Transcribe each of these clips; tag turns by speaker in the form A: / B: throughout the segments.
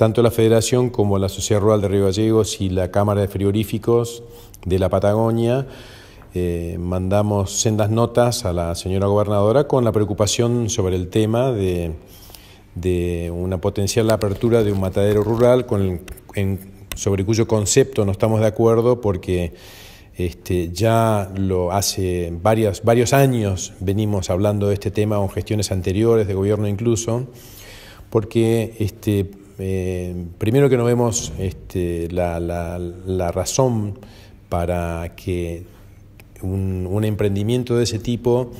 A: Tanto la Federación como la Sociedad Rural de Río Gallegos y la Cámara de Frigoríficos de la Patagonia eh, mandamos sendas notas a la señora gobernadora con la preocupación sobre el tema de, una potencial apertura de un matadero rural con sobre cuyo concepto no estamos de acuerdo porque este, ya lo hace varios, años venimos hablando de este tema con gestiones anteriores de gobierno incluso, porque este, eh, primero que no vemos este, la, razón para que un, emprendimiento de ese tipo,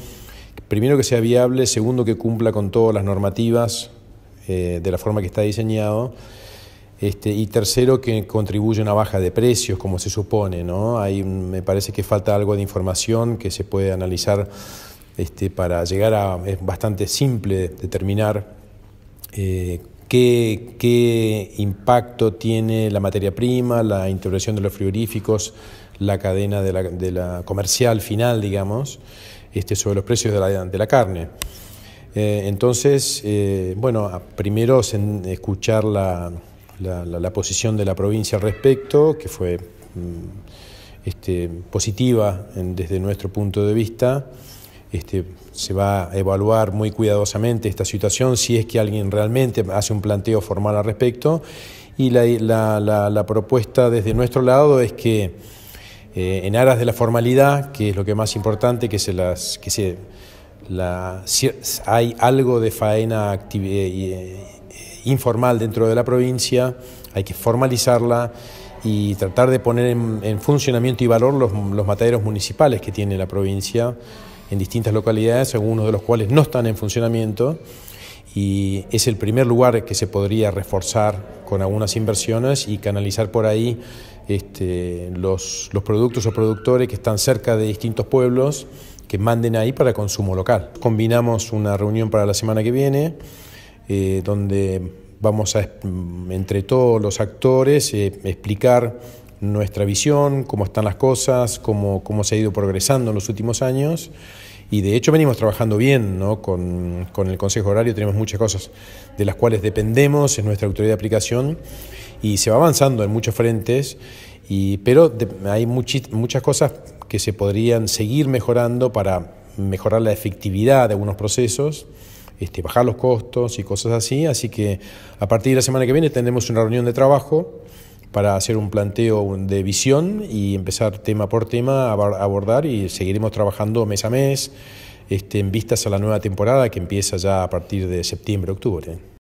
A: primero que sea viable, segundo que cumpla con todas las normativas eh, de la forma que está diseñado, este, y tercero, que contribuye a una baja de precios, como se supone. ¿no? me parece que falta algo de información que se puede analizar este, para llegar a... Es bastante simple determinar eh, qué, impacto tiene la materia prima, la integración de los frigoríficos, la cadena de la, comercial final, digamos, este, sobre los precios de la, carne. Eh, entonces, eh, bueno, primero escuchar la, posición de la provincia al respecto, que fue mm, este, positiva desde nuestro punto de vista. Este, se va a evaluar muy cuidadosamente esta situación si es que alguien realmente hace un planteo formal al respecto. Y la, propuesta desde nuestro lado es que eh, en aras de la formalidad, que es lo que más importante, que se las... Que se, hay algo de faena eh, eh, informal dentro de la provincia, hay que formalizarla y tratar de poner en, funcionamiento y valor los, los, mataderos municipales que tiene la provincia en distintas localidades, algunos de los cuales no están en funcionamiento y es el primer lugar que se podría reforzar con algunas inversiones y canalizar por ahí este, los, los, productos o productores que están cerca de distintos pueblos que manden ahí para consumo local. Combinamos una reunión para la semana que viene eh, donde vamos a, mm, entre todos los actores, eh, explicar nuestra visión, cómo están las cosas, cómo, se ha ido progresando en los últimos años. Y de hecho venimos trabajando bien ¿no? con, el Consejo Horario, tenemos muchas cosas de las cuales dependemos, es nuestra autoridad de aplicación y se va avanzando en muchos frentes, pero hay muchas cosas que se podrían seguir mejorando para mejorar la efectividad de algunos procesos. Este, bajar los costos y cosas así. Así que a partir de la semana que viene tendremos una reunión de trabajo para hacer un planteo de visión y empezar tema por tema a abordar y seguiremos trabajando mes a mes este, en vistas a la nueva temporada que empieza ya a partir de septiembre, octubre.